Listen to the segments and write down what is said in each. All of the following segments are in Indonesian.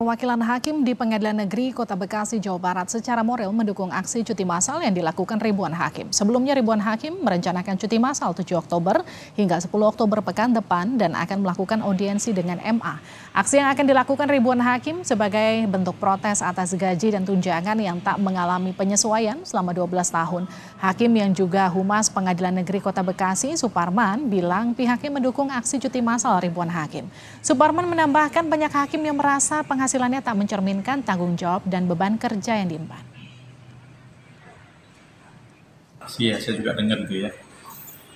Perwakilan hakim di Pengadilan Negeri Kota Bekasi, Jawa Barat secara moral mendukung aksi cuti massal yang dilakukan ribuan hakim. Sebelumnya ribuan hakim merencanakan cuti massal 7 Oktober hingga 10 Oktober pekan depan dan akan melakukan audiensi dengan MA. Aksi yang akan dilakukan ribuan hakim sebagai bentuk protes atas gaji dan tunjangan yang tak mengalami penyesuaian selama 12 tahun. Hakim yang juga humas Pengadilan Negeri Kota Bekasi, Suparman, bilang pihaknya mendukung aksi cuti massal ribuan hakim. Suparman menambahkan banyak hakim yang merasa penghasilan penghasilannya tak mencerminkan tanggung jawab dan beban kerja yang diemban. Iya, saya juga dengar gitu ya.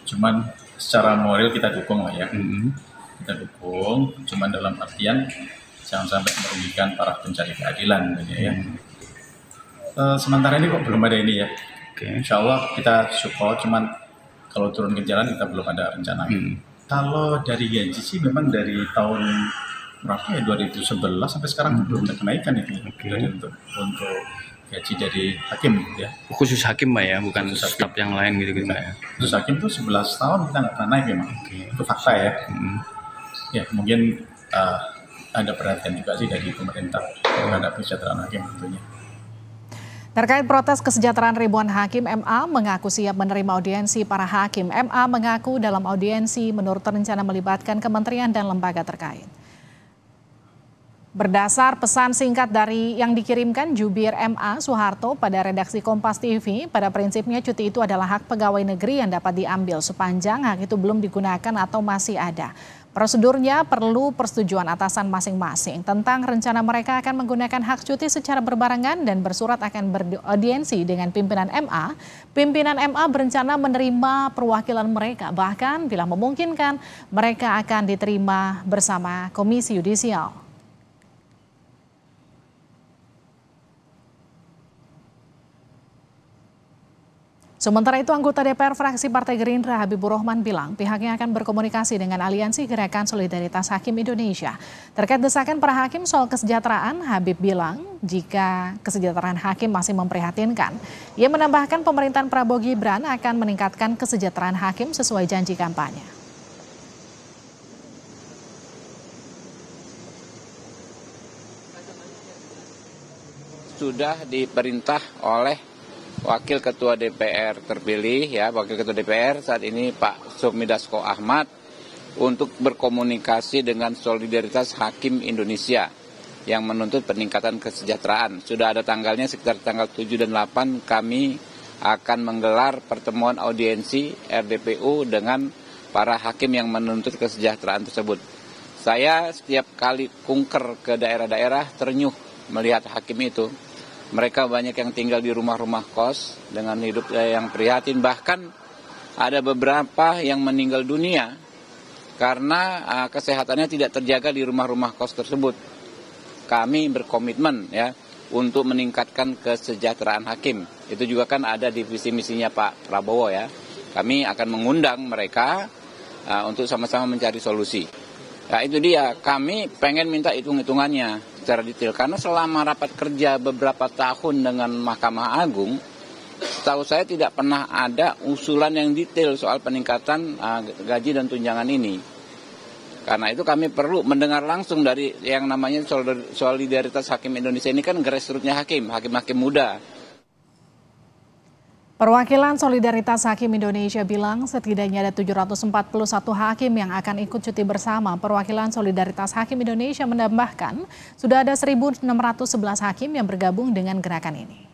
Cuman secara moral kita dukung lah ya. Mm-hmm. Kita dukung, cuman dalam artian jangan sampai merugikan para pencari keadilan gitu ya. Mm-hmm. Uh, sementara ini kok belum ada ini ya. Okay. Insya Allah kita support, cuman kalau turun ke jalan kita belum ada rencana. Mm-hmm. Kalau dari gaji sih memang dari tahun berapa ya 2011 sampai sekarang hmm. belum ada kenaikan itu okay. dari untuk untuk gaji dari hakim gitu ya. Khusus hakim Pak ya, bukan Khusus hakim. yang lain gitu-gitu ya. Iya. Khusus hakim tuh 11 tahun kita nggak pernah naik memang. Ya, okay. Itu fakta ya. Hmm. Ya, mungkin uh, ada perhatian juga sih dari pemerintah terhadap kesejahteraan hakim tentunya. Terkait protes kesejahteraan ribuan hakim, MA mengaku siap menerima audiensi para hakim. MA mengaku dalam audiensi menurut rencana melibatkan kementerian dan lembaga terkait. Berdasar pesan singkat dari yang dikirimkan jubir MA Soeharto pada redaksi Kompas TV, pada prinsipnya cuti itu adalah hak pegawai negeri yang dapat diambil sepanjang hak itu belum digunakan atau masih ada. Prosedurnya perlu persetujuan atasan masing-masing tentang rencana mereka akan menggunakan hak cuti secara berbarengan dan bersurat akan beraudiensi dengan pimpinan MA. Pimpinan MA berencana menerima perwakilan mereka, bahkan bila memungkinkan mereka akan diterima bersama Komisi Yudisial. Sementara itu anggota DPR fraksi Partai Gerindra Habibur Rahman bilang pihaknya akan berkomunikasi dengan Aliansi Gerakan Solidaritas Hakim Indonesia. Terkait desakan para hakim soal kesejahteraan, Habib bilang jika kesejahteraan hakim masih memprihatinkan. Ia menambahkan pemerintahan Prabowo Gibran akan meningkatkan kesejahteraan hakim sesuai janji kampanye. Sudah diperintah oleh Wakil Ketua DPR terpilih ya, Wakil Ketua DPR saat ini Pak Sumidasko Ahmad untuk berkomunikasi dengan solidaritas hakim Indonesia yang menuntut peningkatan kesejahteraan. Sudah ada tanggalnya sekitar tanggal 7 dan 8 kami akan menggelar pertemuan audiensi RDPU dengan para hakim yang menuntut kesejahteraan tersebut. Saya setiap kali kungker ke daerah-daerah ternyuh melihat hakim itu mereka banyak yang tinggal di rumah-rumah kos dengan hidup yang prihatin. Bahkan ada beberapa yang meninggal dunia karena uh, kesehatannya tidak terjaga di rumah-rumah kos tersebut. Kami berkomitmen ya untuk meningkatkan kesejahteraan hakim. Itu juga kan ada di visi misinya Pak Prabowo ya. Kami akan mengundang mereka uh, untuk sama-sama mencari solusi. Nah itu dia, kami pengen minta hitung-hitungannya secara detail karena selama rapat kerja beberapa tahun dengan Mahkamah Agung setahu saya tidak pernah ada usulan yang detail soal peningkatan uh, gaji dan tunjangan ini. Karena itu kami perlu mendengar langsung dari yang namanya solidaritas hakim Indonesia ini kan grassrootsnya hakim, hakim-hakim muda. Perwakilan Solidaritas Hakim Indonesia bilang setidaknya ada 741 hakim yang akan ikut cuti bersama. Perwakilan Solidaritas Hakim Indonesia menambahkan sudah ada 1.611 hakim yang bergabung dengan gerakan ini.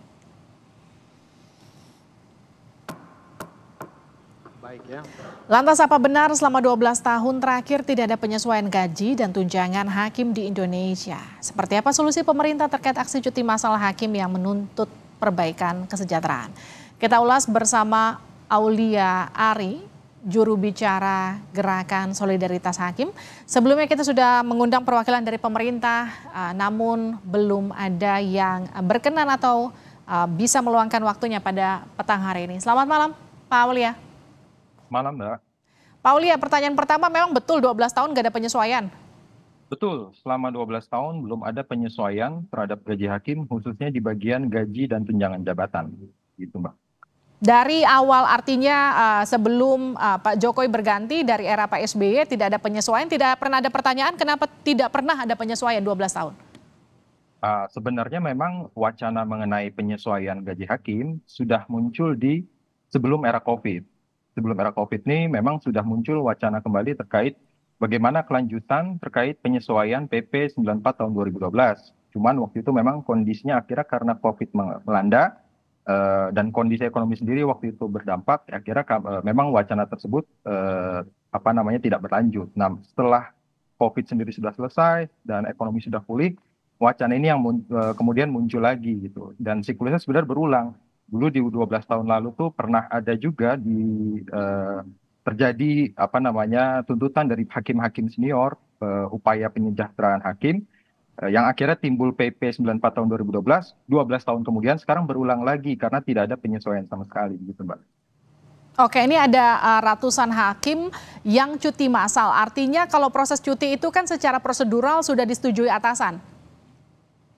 Ya. Lantas apa benar selama 12 tahun terakhir tidak ada penyesuaian gaji dan tunjangan hakim di Indonesia? Seperti apa solusi pemerintah terkait aksi cuti masalah hakim yang menuntut perbaikan kesejahteraan? Kita ulas bersama Aulia Ari, juru bicara Gerakan Solidaritas Hakim. Sebelumnya kita sudah mengundang perwakilan dari pemerintah, eh, namun belum ada yang berkenan atau eh, bisa meluangkan waktunya pada petang hari ini. Selamat malam, Pak Aulia malam, Mbak. Paulia, ya, pertanyaan pertama memang betul 12 tahun gak ada penyesuaian? Betul, selama 12 tahun belum ada penyesuaian terhadap gaji hakim, khususnya di bagian gaji dan tunjangan jabatan. Gitu, Mbak. Dari awal artinya uh, sebelum uh, Pak Jokowi berganti dari era Pak SBY tidak ada penyesuaian, tidak pernah ada pertanyaan kenapa tidak pernah ada penyesuaian 12 tahun? Uh, sebenarnya memang wacana mengenai penyesuaian gaji hakim sudah muncul di sebelum era COVID sebelum era COVID ini memang sudah muncul wacana kembali terkait bagaimana kelanjutan terkait penyesuaian PP 94 tahun 2012. Cuman waktu itu memang kondisinya akhirnya karena COVID melanda uh, dan kondisi ekonomi sendiri waktu itu berdampak, akhirnya uh, memang wacana tersebut uh, apa namanya tidak berlanjut. Nah, setelah COVID sendiri sudah selesai dan ekonomi sudah pulih, wacana ini yang mun kemudian muncul lagi gitu. Dan siklusnya sebenarnya berulang dulu di 12 tahun lalu tuh pernah ada juga di eh, terjadi apa namanya tuntutan dari hakim-hakim senior eh, upaya penyejahteraan hakim eh, yang akhirnya timbul PP 94 tahun 2012 12 tahun kemudian sekarang berulang lagi karena tidak ada penyesuaian sama sekali gitu Mbak. Oke, ini ada eh, ratusan hakim yang cuti masal Artinya kalau proses cuti itu kan secara prosedural sudah disetujui atasan.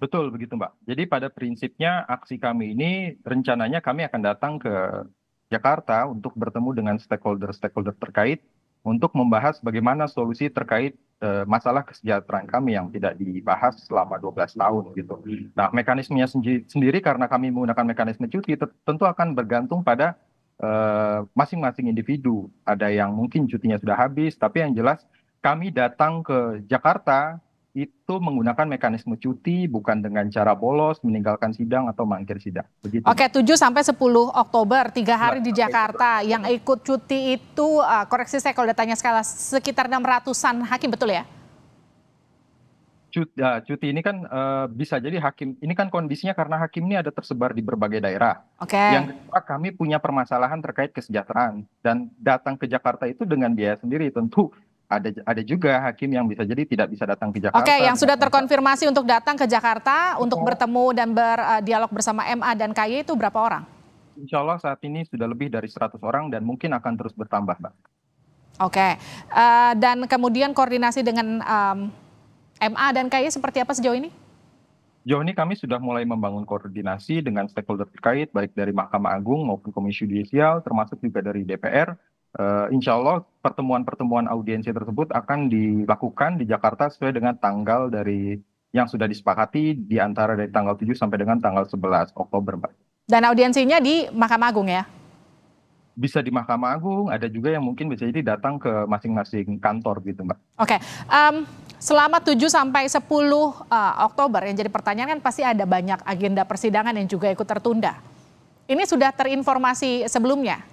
Betul begitu Mbak. Jadi pada prinsipnya aksi kami ini rencananya kami akan datang ke Jakarta untuk bertemu dengan stakeholder-stakeholder terkait untuk membahas bagaimana solusi terkait e, masalah kesejahteraan kami yang tidak dibahas selama 12 tahun gitu. Nah, mekanismenya sendiri, sendiri karena kami menggunakan mekanisme cuti tentu akan bergantung pada eh, masing-masing e, individu. Ada yang mungkin cutinya sudah habis, tapi yang jelas kami datang ke Jakarta itu menggunakan mekanisme cuti bukan dengan cara bolos meninggalkan sidang atau mangkir sidang. Begitu. Oke, 7 sampai 10 Oktober, tiga hari iya, di Jakarta. Yang ikut cuti itu uh, koreksi saya kalau datanya skala sekitar 600-an hakim betul ya? Cuti, uh, eh, cuti ini kan uh, bisa jadi hakim. Ini kan kondisinya karena hakim ini ada tersebar di berbagai daerah. Oke. Yang kedua kami punya permasalahan terkait kesejahteraan dan datang ke Jakarta itu dengan biaya sendiri tentu ada ada juga hakim yang bisa jadi tidak bisa datang ke Jakarta. Oke, yang sudah terkonfirmasi untuk datang ke Jakarta untuk oh. bertemu dan berdialog eh, bersama MA dan KY itu berapa orang? Insya Allah saat ini sudah lebih dari 100 orang dan mungkin akan terus bertambah, Mbak. Oke, uh, dan kemudian koordinasi dengan um, MA dan KY seperti apa sejauh ini? Sejauh ini kami sudah mulai membangun koordinasi dengan stakeholder terkait, baik dari Mahkamah Agung maupun Komisi Yudisial, termasuk juga dari DPR, Eh, insya Allah pertemuan-pertemuan audiensi tersebut akan dilakukan di Jakarta sesuai dengan tanggal dari yang sudah disepakati di antara dari tanggal 7 sampai dengan tanggal 11 Oktober, Mbak. Dan audiensinya di Mahkamah Agung ya? Bisa di Mahkamah Agung, ada juga yang mungkin bisa jadi datang ke masing-masing kantor gitu, Mbak. Oke, okay. um, selama 7 sampai 10 uh, eh, Oktober yang jadi pertanyaan kan pasti ada banyak agenda persidangan yang juga ikut tertunda. Ini sudah terinformasi sebelumnya?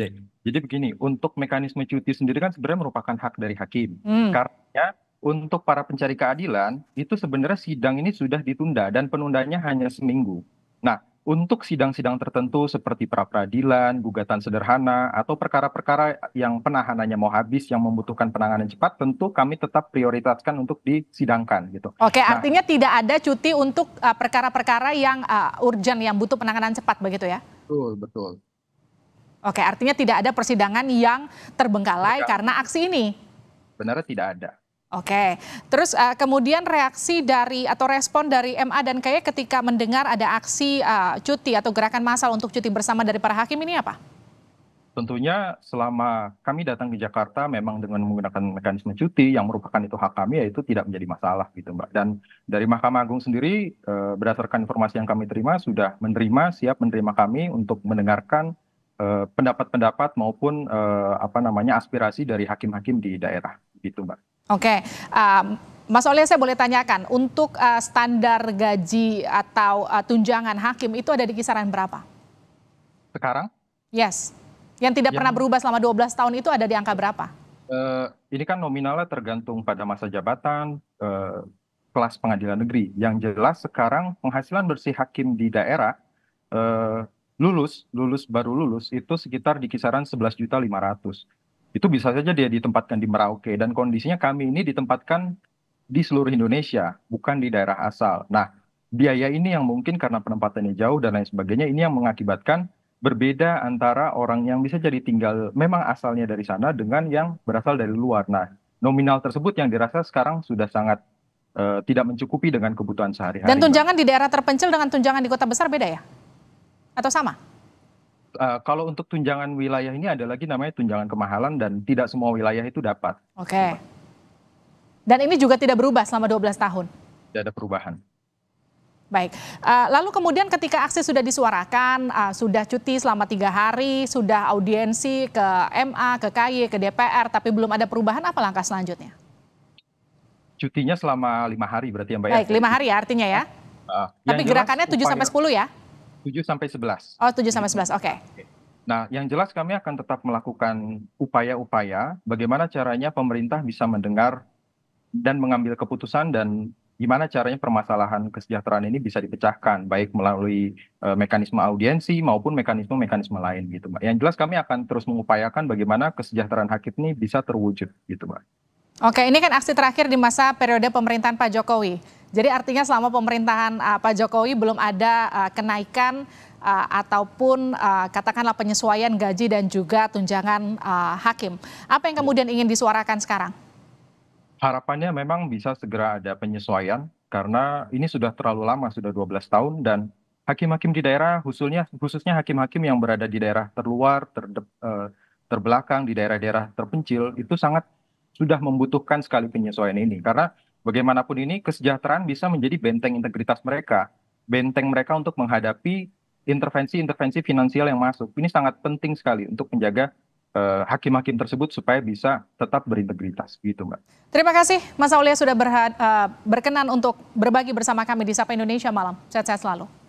Ya. Jadi begini, untuk mekanisme cuti sendiri kan sebenarnya merupakan hak dari hakim. Hmm. Karena untuk para pencari keadilan itu sebenarnya sidang ini sudah ditunda dan penundanya hanya seminggu. Nah, untuk sidang-sidang tertentu seperti pra peradilan, gugatan sederhana, atau perkara-perkara yang penahanannya mau habis yang membutuhkan penanganan cepat, tentu kami tetap prioritaskan untuk disidangkan gitu. Oke, nah, artinya tidak ada cuti untuk eh, perkara-perkara uh, yang uh, urgent yang butuh penanganan cepat begitu ya? Betul, betul. Oke, artinya tidak ada persidangan yang terbengkalai tidak. karena aksi ini. Benar, tidak ada. Oke, terus uh, kemudian reaksi dari atau respon dari MA dan KY ketika mendengar ada aksi uh, cuti atau gerakan massal untuk cuti bersama dari para hakim ini apa? Tentunya selama kami datang ke Jakarta memang dengan menggunakan mekanisme cuti yang merupakan itu hak kami yaitu tidak menjadi masalah gitu Mbak. Dan dari Mahkamah Agung sendiri eh, berdasarkan informasi yang kami terima sudah menerima siap menerima kami untuk mendengarkan Eh, pendapat-pendapat maupun eh, apa namanya aspirasi dari hakim-hakim di daerah gitu mbak. Oke, okay. Eh, um, Mas Oleh saya boleh tanyakan untuk uh, standar gaji atau uh, tunjangan hakim itu ada di kisaran berapa? Sekarang? Yes, yang tidak yang, pernah berubah selama 12 tahun itu ada di angka berapa? Uh, ini kan nominalnya tergantung pada masa jabatan, uh, kelas pengadilan negeri. Yang jelas sekarang penghasilan bersih hakim di daerah uh, lulus, lulus baru lulus itu sekitar di kisaran 11 juta 500. Itu bisa saja dia ditempatkan di Merauke dan kondisinya kami ini ditempatkan di seluruh Indonesia, bukan di daerah asal. Nah, biaya ini yang mungkin karena penempatannya jauh dan lain sebagainya ini yang mengakibatkan berbeda antara orang yang bisa jadi tinggal memang asalnya dari sana dengan yang berasal dari luar. Nah, nominal tersebut yang dirasa sekarang sudah sangat uh, tidak mencukupi dengan kebutuhan sehari-hari. Dan tunjangan di daerah terpencil dengan tunjangan di kota besar beda ya? atau sama? Uh, kalau untuk tunjangan wilayah ini ada lagi namanya tunjangan kemahalan dan tidak semua wilayah itu dapat. Oke. Okay. Dan ini juga tidak berubah selama 12 tahun? Tidak ada perubahan. Baik, uh, lalu kemudian ketika aksi sudah disuarakan, uh, sudah cuti selama tiga hari, sudah audiensi ke MA, ke KY, ke DPR, tapi belum ada perubahan, apa langkah selanjutnya? Cutinya selama lima hari berarti ya Mbak ya? Baik, lima hari ya artinya ya? Uh, tapi gerakannya 7 sampai 10 ya? 7 sampai 11. Oh, 7 sampai 11. Oke. Okay. Nah, yang jelas kami akan tetap melakukan upaya-upaya bagaimana caranya pemerintah bisa mendengar dan mengambil keputusan dan gimana caranya permasalahan kesejahteraan ini bisa dipecahkan baik melalui e, mekanisme audiensi maupun mekanisme-mekanisme lain gitu, Mbak. Yang jelas kami akan terus mengupayakan bagaimana kesejahteraan hakim ini bisa terwujud gitu, Mbak. Oke, ini kan aksi terakhir di masa periode pemerintahan Pak Jokowi. Jadi artinya selama pemerintahan uh, Pak Jokowi belum ada uh, kenaikan uh, ataupun uh, katakanlah penyesuaian gaji dan juga tunjangan uh, hakim. Apa yang iya. kemudian ingin disuarakan sekarang? Harapannya memang bisa segera ada penyesuaian karena ini sudah terlalu lama, sudah 12 tahun dan hakim-hakim di daerah khususnya khususnya hakim-hakim yang berada di daerah terluar, ter, uh, eh, terbelakang di daerah-daerah terpencil itu sangat sudah membutuhkan sekali penyesuaian ini karena bagaimanapun ini kesejahteraan bisa menjadi benteng integritas mereka, benteng mereka untuk menghadapi intervensi-intervensi finansial yang masuk. Ini sangat penting sekali untuk menjaga eh, hakim-hakim uh, tersebut supaya bisa tetap berintegritas gitu Mbak. Terima kasih Mas Aulia sudah berhad, uh, eh, berkenan untuk berbagi bersama kami di Sapa Indonesia malam. Sehat-sehat selalu.